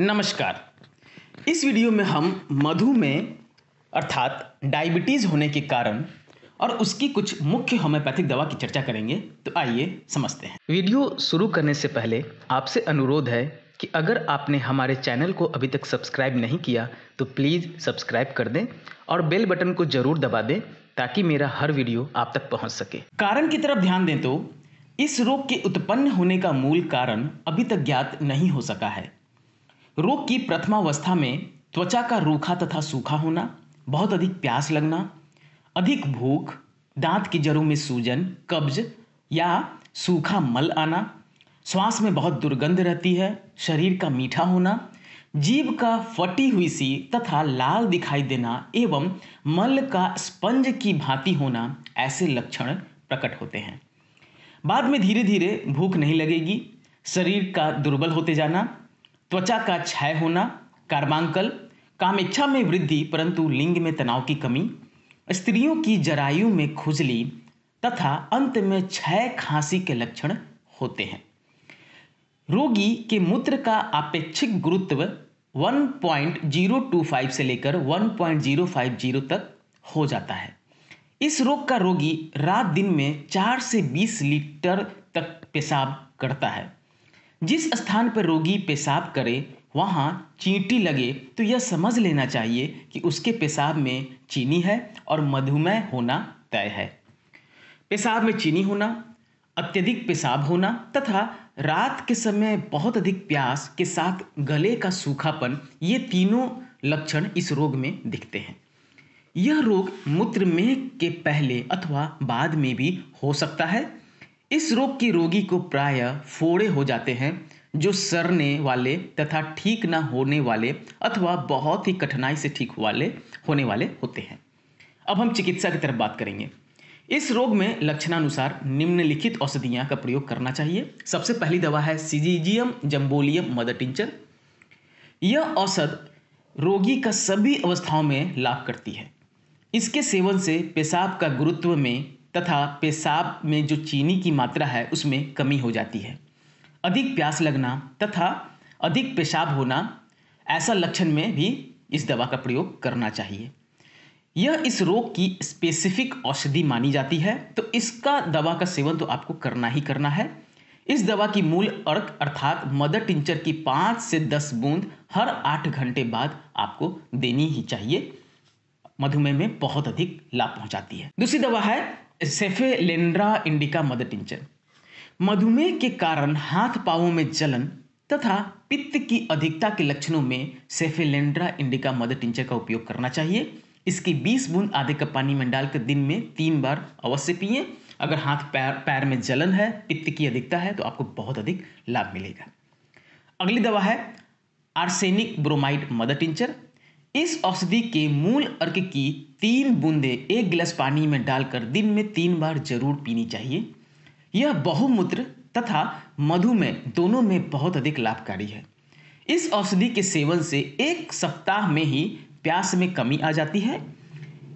नमस्कार इस वीडियो में हम मधुमेह अर्थात डायबिटीज़ होने के कारण और उसकी कुछ मुख्य होम्योपैथिक दवा की चर्चा करेंगे तो आइए समझते हैं वीडियो शुरू करने से पहले आपसे अनुरोध है कि अगर आपने हमारे चैनल को अभी तक सब्सक्राइब नहीं किया तो प्लीज़ सब्सक्राइब कर दें और बेल बटन को ज़रूर दबा दें ताकि मेरा हर वीडियो आप तक पहुंच सके कारण की तरफ ध्यान दें तो इस रोग के उत्पन्न होने का मूल कारण अभी तक ज्ञात नहीं हो सका है रोग की प्रथमावस्था में त्वचा का रूखा तथा सूखा होना बहुत अधिक प्यास लगना अधिक भूख दांत की जड़ों में सूजन कब्ज या सूखा मल आना श्वास में बहुत दुर्गंध रहती है शरीर का मीठा होना जीव का फटी हुई सी तथा लाल दिखाई देना एवं मल का स्पंज की भांति होना ऐसे लक्षण प्रकट होते हैं बाद में धीरे धीरे भूख नहीं लगेगी शरीर का दुर्बल होते जाना त्वचा का क्षय होना कर्मांकल कामेच्छा में वृद्धि परंतु लिंग में तनाव की कमी स्त्रियों की जरायु में खुजली तथा अंत में क्षय खांसी के लक्षण होते हैं रोगी के मूत्र का अपेक्षिक गुरुत्व 1.025 से लेकर 1.050 तक हो जाता है इस रोग का रोगी रात दिन में 4 से 20 लीटर तक पेशाब करता है जिस स्थान पर रोगी पेशाब करे वहाँ चींटी लगे तो यह समझ लेना चाहिए कि उसके पेशाब में चीनी है और मधुमेह होना तय है पेशाब में चीनी होना अत्यधिक पेशाब होना तथा रात के समय बहुत अधिक प्यास के साथ गले का सूखापन ये तीनों लक्षण इस रोग में दिखते हैं यह रोग मूत्रमेह के पहले अथवा बाद में भी हो सकता है इस रोग की रोगी को प्राय फोड़े हो जाते हैं जो सरने वाले तथा ठीक न होने वाले अथवा बहुत ही कठिनाई से ठीक वाले होने वाले होते हैं अब हम चिकित्सा की तरफ बात करेंगे इस रोग में लक्षणानुसार निम्नलिखित औषधियाँ का प्रयोग करना चाहिए सबसे पहली दवा है सीजीजियम जम्बोलियम मदर टिंचर यह औषध रोगी का सभी अवस्थाओं में लाभ करती है इसके सेवन से पेशाब का गुरुत्व में तथा पेशाब में जो चीनी की मात्रा है उसमें कमी हो जाती है अधिक प्यास लगना तथा अधिक पेशाब होना ऐसा लक्षण में भी इस दवा का प्रयोग करना चाहिए यह इस रोग की स्पेसिफिक औषधि मानी जाती है तो इसका दवा का सेवन तो आपको करना ही करना है इस दवा की मूल अर्क अर्थात मदर टिंचर की पाँच से दस बूंद हर आठ घंटे बाद आपको देनी ही चाहिए मधुमेह में बहुत अधिक लाभ पहुंचाती है दूसरी दवा है लेंड्रा इंडिका मदटिंचन मधुमेह के कारण हाथ पावों में जलन तथा पित्त की अधिकता के लक्षणों में सेफेलेंड्रा इंडिका मदर टिंचर का उपयोग करना चाहिए इसकी 20 बूंद आधे कप पानी में डालकर दिन में तीन बार अवश्य पिए अगर हाथ पैर पैर में जलन है पित्त की अधिकता है तो आपको बहुत अधिक लाभ मिलेगा अगली दवा है आर्सेनिक ब्रोमाइड मदर टिंचर इस औषधि के मूल अर्क की तीन बूंदें एक गिलास पानी में डालकर दिन में तीन बार जरूर पीनी चाहिए यह बहुमूत्र तथा मधुमेह दोनों में बहुत अधिक लाभकारी है इस औषधि के सेवन से एक सप्ताह में ही प्यास में कमी आ जाती है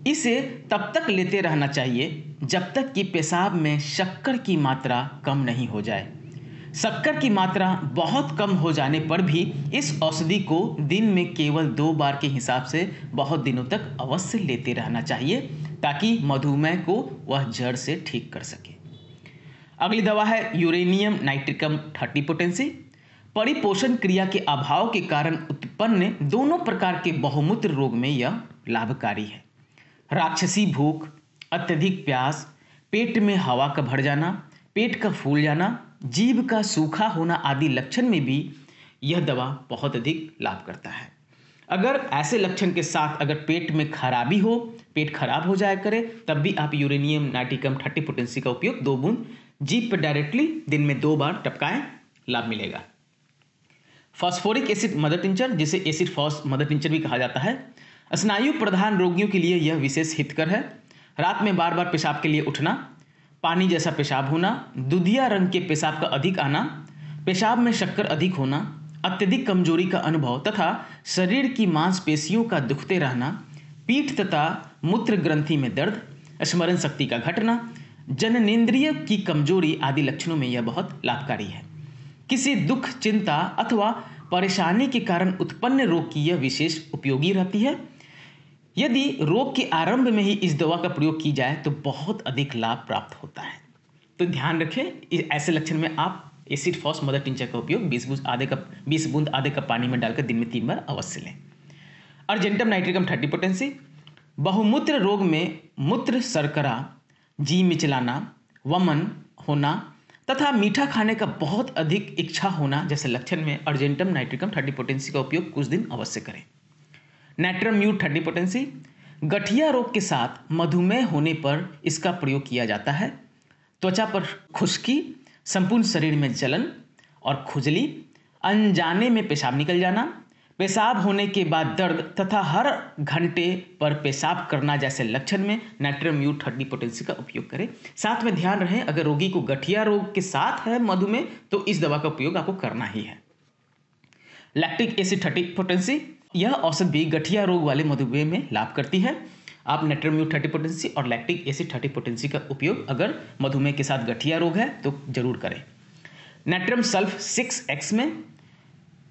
इसे तब तक लेते रहना चाहिए जब तक कि पेशाब में शक्कर की मात्रा कम नहीं हो जाए शक्कर की मात्रा बहुत कम हो जाने पर भी इस औषधि को दिन में केवल दो बार के हिसाब से बहुत दिनों तक अवश्य लेते रहना चाहिए ताकि मधुमेह को वह जड़ से ठीक कर सके अगली दवा है यूरेनियम नाइट्रिकम थर्टी पोटेंसी परिपोषण क्रिया के अभाव के कारण उत्पन्न दोनों प्रकार के बहुमूत्र रोग में यह लाभकारी है राक्षसी भूख अत्यधिक प्यास पेट में हवा का भर जाना पेट का फूल जाना जीभ का सूखा होना आदि लक्षण में भी यह दवा बहुत अधिक लाभ करता है अगर ऐसे लक्षण के साथ अगर पेट में खराबी हो पेट खराब हो जाया करे तब भी आप यूरेनियम नाइटिकम थर्टी पोटेंसी का उपयोग दो बूंद जीप पर डायरेक्टली दिन में दो बार टपकाएं लाभ मिलेगा फॉस्फोरिक एसिड मदर टिंचर जिसे एसिड फॉस मदर टिंचर भी कहा जाता है स्नायु प्रधान रोगियों के लिए यह विशेष हितकर है रात में बार बार पेशाब के लिए उठना पानी जैसा पेशाब होना दुधिया रंग के पेशाब का अधिक आना पेशाब में शक्कर अधिक होना अत्यधिक कमजोरी का अनुभव तथा शरीर की मांसपेशियों का दुखते रहना पीठ तथा मूत्र ग्रंथि में दर्द स्मरण शक्ति का घटना जननेन्द्रिय की कमजोरी आदि लक्षणों में यह बहुत लाभकारी है किसी दुख चिंता अथवा परेशानी के कारण उत्पन्न रोग की यह विशेष उपयोगी रहती है यदि रोग के आरंभ में ही इस दवा का प्रयोग की जाए तो बहुत अधिक लाभ प्राप्त होता है तो ध्यान रखें ऐसे लक्षण में आप एसिड फॉस मदर टिंचर का उपयोग बीस बूंद आधे कप बीस बूंद आधे कप पानी में डालकर दिन में तीन बार अवश्य लें अर्जेंटम नाइट्रिकम थर्टी पोटेंसी बहुमूत्र रोग में मूत्र शर्करा जी मिचलाना वमन होना तथा मीठा खाने का बहुत अधिक इच्छा होना जैसे लक्षण में अर्जेंटम नाइट्रिकम थर्टी पोटेंसी का उपयोग कुछ दिन अवश्य करें नेट्रम्यूट थर्टी पोटेंसी गठिया रोग के साथ मधुमेह होने पर इसका प्रयोग किया जाता है त्वचा पर खुश्की संपूर्ण शरीर में जलन और खुजली अनजाने में पेशाब निकल जाना पेशाब होने के बाद दर्द तथा हर घंटे पर पेशाब करना जैसे लक्षण में नाइट्रम यू थर्टी पोटेंसी का उपयोग करें साथ में ध्यान रहे अगर रोगी को गठिया रोग के साथ है मधुमेह तो इस दवा का उपयोग आपको करना ही है लैक्टिक एसिड थर्टी पोटेंसी यह औसत भी गठिया रोग वाले मधुमेह में लाभ करती है आप नेट्रोम्यूट थर्टी पोटेंसी और लैक्टिक एसिड थर्टी पोटेंसी का उपयोग अगर मधुमेह के साथ गठिया रोग है तो जरूर करें नेट्रम सल्फ सिक्स एक्स में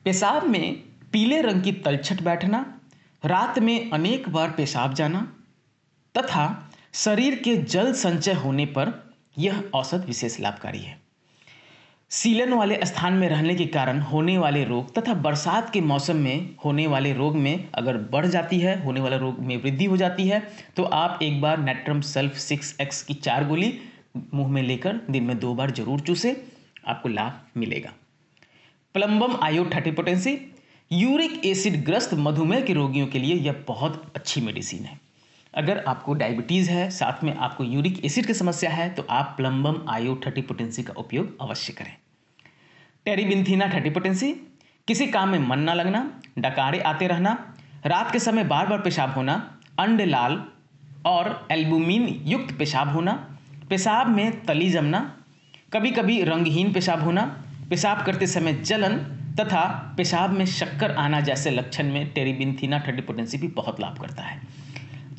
पेशाब में पीले रंग की तलछट बैठना रात में अनेक बार पेशाब जाना तथा शरीर के जल संचय होने पर यह औसत विशेष लाभकारी है सीलन वाले स्थान में रहने के कारण होने वाले रोग तथा बरसात के मौसम में होने वाले रोग में अगर बढ़ जाती है होने वाले रोग में वृद्धि हो जाती है तो आप एक बार नेट्रम सेल्फ सिक्स एक्स की चार गोली मुंह में लेकर दिन में दो बार जरूर चूसे आपको लाभ मिलेगा प्लम्बम आयो थर्टी यूरिक एसिड ग्रस्त मधुमेह के रोगियों के लिए यह बहुत अच्छी मेडिसिन है अगर आपको डायबिटीज़ है साथ में आपको यूरिक एसिड की समस्या है तो आप प्लम्बम आयो थर्टी पोटेंसी का उपयोग अवश्य करें टेरिबिंथीना थर्टी पोटेंसी किसी काम में मन ना लगना डकारे आते रहना रात के समय बार बार पेशाब होना अंड लाल और एल्बुमिन युक्त पेशाब होना पेशाब में तली जमना कभी कभी रंगहीन पेशाब होना पेशाब करते समय जलन तथा पेशाब में शक्कर आना जैसे लक्षण में टेरिबिंथीना थर्टी पोटेंसी भी बहुत लाभ करता है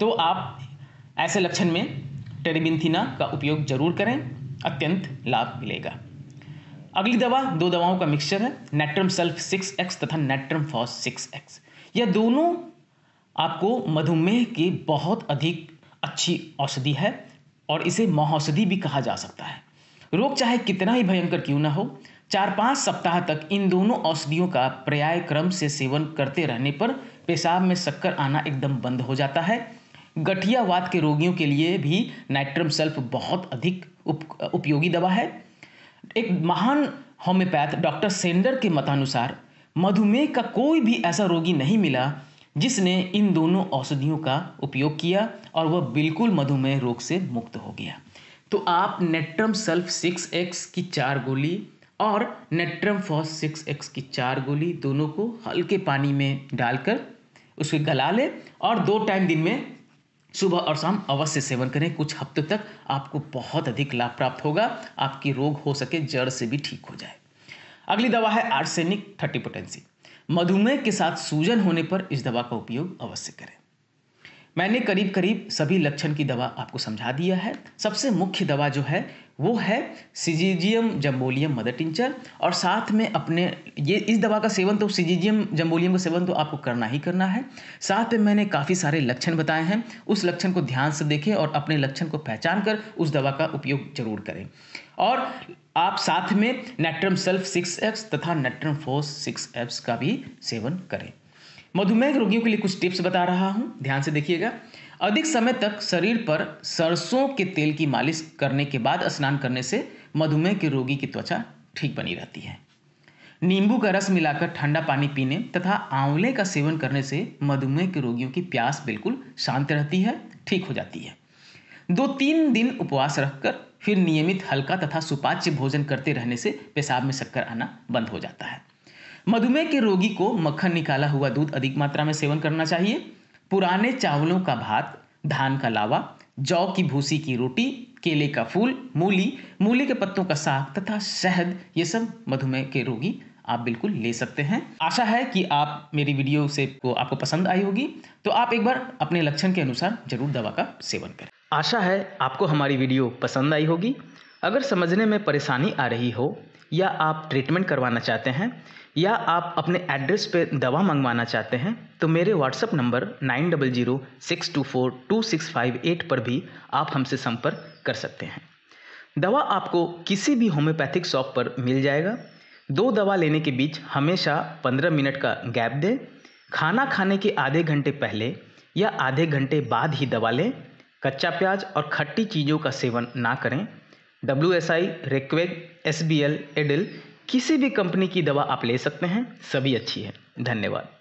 तो आप ऐसे लक्षण में टेरिबिंथिना का उपयोग जरूर करें अत्यंत लाभ मिलेगा अगली दवा दो दवाओं का मिक्सचर है नेट्रम सल्फ सिक्स एक्स तथा नेट्रम फॉस सिक्स एक्स यह दोनों आपको मधुमेह की बहुत अधिक अच्छी औषधि है और इसे महौषधि भी कहा जा सकता है रोग चाहे कितना ही भयंकर क्यों ना हो चार पाँच सप्ताह तक इन दोनों औषधियों का पर्याय क्रम से सेवन करते रहने पर पेशाब में शक्कर आना एकदम बंद हो जाता है गठियावाद के रोगियों के लिए भी नाइट्रम सल्फ बहुत अधिक उप, उपयोगी दवा है एक महान होम्योपैथ डॉक्टर सेंडर के मतानुसार मधुमेह का कोई भी ऐसा रोगी नहीं मिला जिसने इन दोनों औषधियों का उपयोग किया और वह बिल्कुल मधुमेह रोग से मुक्त हो गया तो आप नेट्रम सल्फ सिक्स एक्स की चार गोली और नेट्रम फॉस सिक्स एक्स की चार गोली दोनों को हल्के पानी में डालकर उसके गला लें और दो टाइम दिन में सुबह और शाम अवश्य सेवन करें कुछ हफ्ते तक आपको बहुत अधिक लाभ प्राप्त होगा आपकी रोग हो सके जड़ से भी ठीक हो जाए अगली दवा है आर्सेनिक थर्टी पोटेंसी मधुमेह के साथ सूजन होने पर इस दवा का उपयोग अवश्य करें मैंने करीब करीब सभी लक्षण की दवा आपको समझा दिया है सबसे मुख्य दवा जो है वो है सिजीजियम जम्बोलियम मदर टिंचर और साथ में अपने ये इस दवा का सेवन तो सिजीजियम जम्बोलियम का सेवन तो आपको करना ही करना है साथ में मैंने काफ़ी सारे लक्षण बताए हैं उस लक्षण को ध्यान से देखें और अपने लक्षण को पहचान कर उस दवा का उपयोग जरूर करें और आप साथ में नेट्रम सेल्फ सिक्स एप्स तथा नेट्रम फोर्स सिक्स एप्स का भी सेवन करें मधुमेह रोगियों के लिए कुछ टिप्स बता रहा हूँ ध्यान से देखिएगा अधिक समय तक शरीर पर सरसों के तेल की मालिश करने के बाद स्नान करने से मधुमेह के रोगी की त्वचा ठीक बनी रहती है नींबू का रस मिलाकर ठंडा पानी पीने तथा आंवले का सेवन करने से मधुमेह के रोगियों की प्यास बिल्कुल शांत रहती है ठीक हो जाती है दो तीन दिन उपवास रखकर फिर नियमित हल्का तथा सुपाच्य भोजन करते रहने से पेशाब में शक्कर आना बंद हो जाता है मधुमेह के रोगी को मक्खन निकाला हुआ दूध अधिक मात्रा में सेवन करना चाहिए पुराने चावलों का भात धान का लावा जौ की भूसी की रोटी केले का फूल मूली मूली के पत्तों का साग तथा शहद ये सब मधुमेह के रोगी आप बिल्कुल ले सकते हैं आशा है कि आप मेरी वीडियो से को आपको पसंद आई होगी तो आप एक बार अपने लक्षण के अनुसार जरूर दवा का सेवन करें आशा है आपको हमारी वीडियो पसंद आई होगी अगर समझने में परेशानी आ रही हो या आप ट्रीटमेंट करवाना चाहते हैं या आप अपने एड्रेस पे दवा मंगवाना चाहते हैं तो मेरे WhatsApp number nine double zero six two four two six five eight पर भी आप हमसे संपर्क कर सकते हैं दवा आपको किसी भी होम्योपैथिक शॉप पर मिल जाएगा दो दवा लेने के बीच हमेशा पंद्रह मिनट का गैप दें खाना खाने के आधे घंटे पहले या आधे घंटे बाद ही दवा लें कच्चा प्याज और खट्टी चीज़ों का सेवन ना करें W S I Reckeweg S B L एडिल किसी भी कंपनी की दवा आप ले सकते हैं सभी अच्छी है धन्यवाद